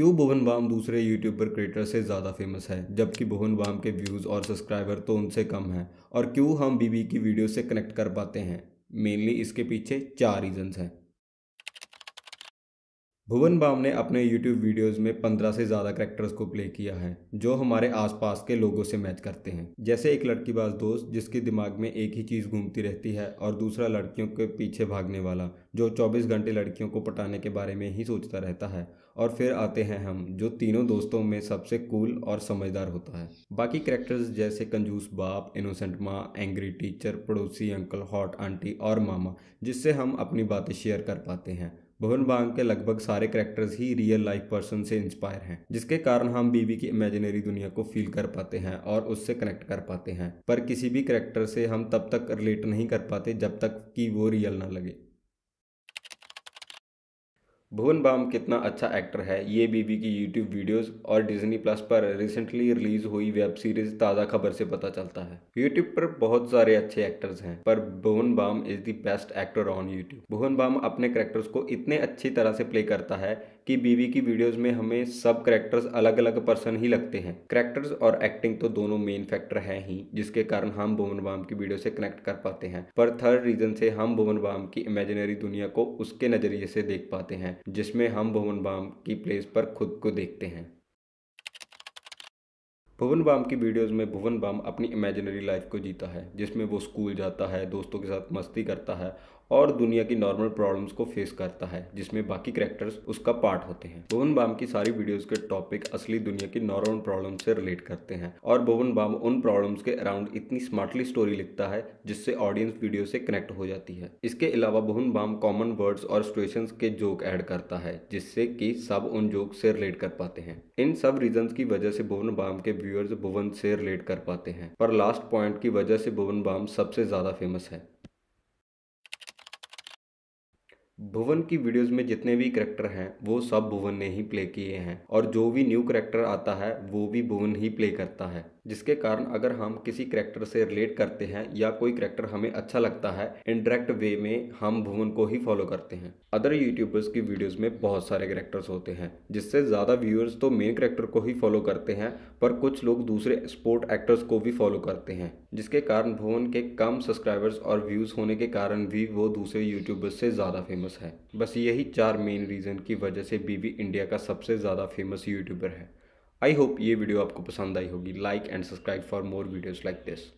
क्यों भुवन बाम दूसरे YouTuber creator से ज़्यादा फेमस है जबकि भुवन बाम के व्यूज़ और सब्सक्राइबर तो उनसे कम हैं और क्यों हम बीबी की वीडियो से कनेक्ट कर पाते हैं मेनली इसके पीछे चार रीजंस हैं भुवन बाम ने अपने यूट्यूब वीडियोस में पंद्रह से ज़्यादा करेक्टर्स को प्ले किया है जो हमारे आसपास के लोगों से मैच करते हैं जैसे एक लड़कीबाज दोस्त जिसके दिमाग में एक ही चीज़ घूमती रहती है और दूसरा लड़कियों के पीछे भागने वाला जो 24 घंटे लड़कियों को पटाने के बारे में ही सोचता रहता है और फिर आते हैं हम जो तीनों दोस्तों में सबसे कूल और समझदार होता है बाकी करेक्टर्स जैसे कंजूस बाप इनोसेंट माँ एंग्री टीचर पड़ोसी अंकल हॉट आंटी और मामा जिससे हम अपनी बातें शेयर कर पाते हैं भुवन बांग के लगभग सारे करेक्टर्स ही रियल लाइफ पर्सन से इंस्पायर हैं जिसके कारण हम बीवी की इमेजिनरी दुनिया को फील कर पाते हैं और उससे कनेक्ट कर पाते हैं पर किसी भी करेक्टर से हम तब तक रिलेट नहीं कर पाते जब तक कि वो रियल ना लगे भुवन बाम कितना अच्छा एक्टर है ये बीबी की यूट्यूब वीडियोस और डिज्नी प्लस पर रिसेंटली रिलीज हुई वेब सीरीज ताज़ा खबर से पता चलता है यूट्यूब पर बहुत सारे अच्छे एक्टर्स हैं पर Bhuvan Bam is the best actor on YouTube Bhuvan Bam अपने करेक्टर्स को इतने अच्छी तरह से प्ले करता है कि बीवी की वीडियोस में हमें सब करेक्टर्स अलग अलग पर्सन ही लगते हैं करेक्टर्स और एक्टिंग तो दोनों मेन फैक्टर है ही जिसके कारण हम भुवन बाम की वीडियो से कनेक्ट कर पाते हैं पर थर्ड रीजन से हम भुवन बाम की इमेजिनरी दुनिया को उसके नज़रिए से देख पाते हैं जिसमें हम भुवन बाम की प्लेस पर खुद को देखते हैं भुवन बाम की वीडियोस में भुवन बाम अपनी इमेजिनरी लाइफ को जीता है जिसमें वो स्कूल जाता है दोस्तों के साथ मस्ती करता है और दुनिया की नॉर्मल प्रॉब्लम्स को फेस करता है जिसमें बाकी करेक्टर्स उसका पार्ट होते हैं भुवन बाम की सारी वीडियोस के टॉपिक असली दुनिया की नॉर्मल प्रॉब्लम से रिलेट करते हैं और भुवन बाम उन प्रॉब्लम्स के अराउंड इतनी स्मार्टली स्टोरी लिखता है जिससे ऑडियंस वीडियो से कनेक्ट हो जाती है इसके अलावा भुवन बाम कॉमन वर्ड्स और सिचुएशन के जोक एड करता है जिससे कि सब उन जोक से रिलेट कर पाते हैं इन सब रीजन की वजह से भुवन बाम के व्यूअर्स भुवन से रिलेट कर पाते हैं पर लास्ट पॉइंट की वजह से भुवन बाम सबसे ज्यादा फेमस है भुवन की वीडियोस में जितने भी करेक्टर हैं वो सब भुवन ने ही प्ले किए हैं और जो भी न्यू करेक्टर आता है वो भी भुवन ही प्ले करता है जिसके कारण अगर हम किसी करेक्टर से रिलेट करते हैं या कोई करेक्टर हमें अच्छा लगता है इनडायरेक्ट वे में हम भुवन को ही फॉलो करते हैं अदर यूट्यूबर्स की वीडियोस में बहुत सारे करेक्टर्स होते हैं जिससे ज़्यादा व्यूअर्स तो मेन करेक्टर को ही फॉलो करते हैं पर कुछ लोग दूसरे स्पोर्ट एक्टर्स को भी फॉलो करते हैं जिसके कारण भुवन के कम सब्सक्राइबर्स और व्यूज़ होने के कारण भी वो दूसरे यूट्यूबर्स से ज़्यादा फेमस है बस यही चार मेन रीज़न की वजह से बीवी इंडिया का सबसे ज़्यादा फेमस यूट्यूबर है आई होप ये वीडियो आपको पसंद आई होगी like and subscribe for more videos like this